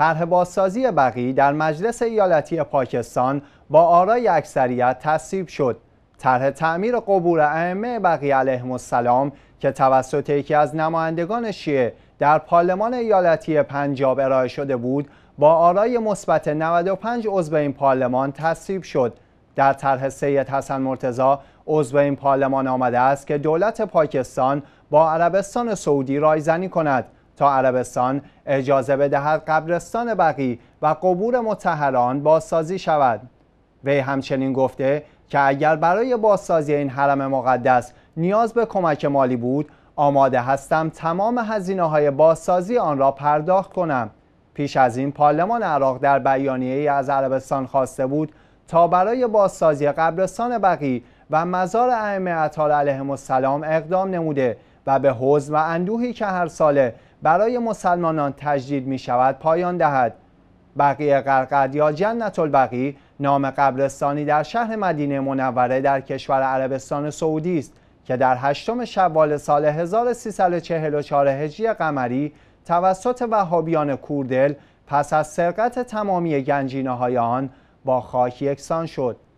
طرح بازسازی بقی در مجلس ایالتی پاکستان با آرای اکثریت تصویب شد طرح تعمیر قبور ائمه بقی علیه السلام که توسط یکی از نمایندگان شیعه در پارلمان ایالتی پنجاب ارائه شده بود با آرای مثبت 95 عضو این پارلمان تصویب شد در طرح سید حسن مرتزا عضو این پارلمان آمده است که دولت پاکستان با عربستان سعودی رایزنی کند تا عربستان اجازه بدهد قبرستان بقی و قبور متحران بازسازی شود وی همچنین گفته که اگر برای بازسازی این حرم مقدس نیاز به کمک مالی بود آماده هستم تمام هزینه های بازسازی آن را پرداخت کنم پیش از این پارلمان عراق در بیانیه ای از عربستان خواسته بود تا برای بازسازی قبرستان بقی و مزار ائمه اطهار علیهم السلام اقدام نموده و به حزن و اندوهی که هر ساله برای مسلمانان تجدید می شود پایان دهد بقیه قرقد یا جنت البقی نام قبرستانی در شهر مدینه منوره در کشور عربستان سعودی است که در هشتم شوال سال 1344 هجری قمری توسط وهابیان کوردل پس از سرقت تمامی گنجینه های آن با خاک یکسان شد